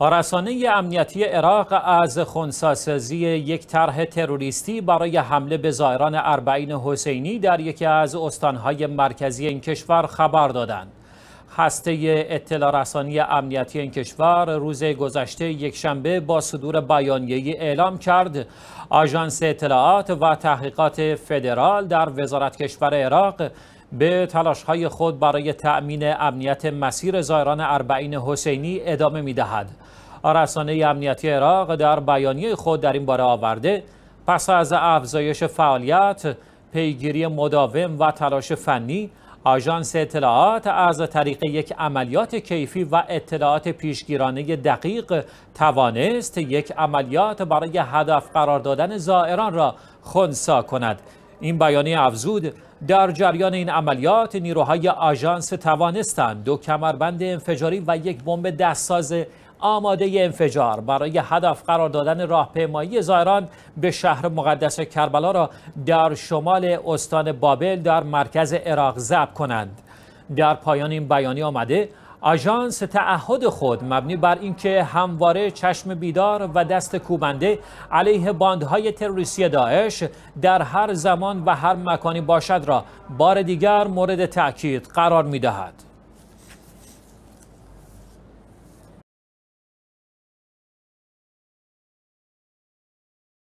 رسانه امنیتی عراق از خونساسازی یک طرح تروریستی برای حمله به زائران اربعین حسینی در یکی از استانهای مرکزی این کشور خبر دادند. هسته اطلاع رسانی امنیتی این کشور روز گذشته یکشنبه با صدور ای اعلام کرد آژانس اطلاعات و تحقیقات فدرال در وزارت کشور عراق به تلاشهای خود برای تأمین امنیت مسیر زایران اربعین حسینی ادامه دهد. رسانه امنیتی عراق در بیانیه خود در این باره آورده پس از افزایش فعالیت پیگیری مداوم و تلاش فنی آژانس اطلاعات از طریق یک عملیات کیفی و اطلاعات پیشگیرانه دقیق توانست یک عملیات برای هدف قرار دادن زائران را خونسا کند این بیانیه افزود در جریان این عملیات نیروهای آژانس توانستند دو کمربند انفجاری و یک بمب دستساز آماده انفجار برای هدف قرار دادن راهپیمایی زائران به شهر مقدس کربلا را در شمال استان بابل در مرکز عراق ضبط کنند در پایان این بیانیه آمده آژانس تعهد خود مبنی بر اینکه همواره چشم بیدار و دست کوبنده علیه باندهای تروریستی داعش در هر زمان و هر مکانی باشد را بار دیگر مورد تاکید قرار دهد.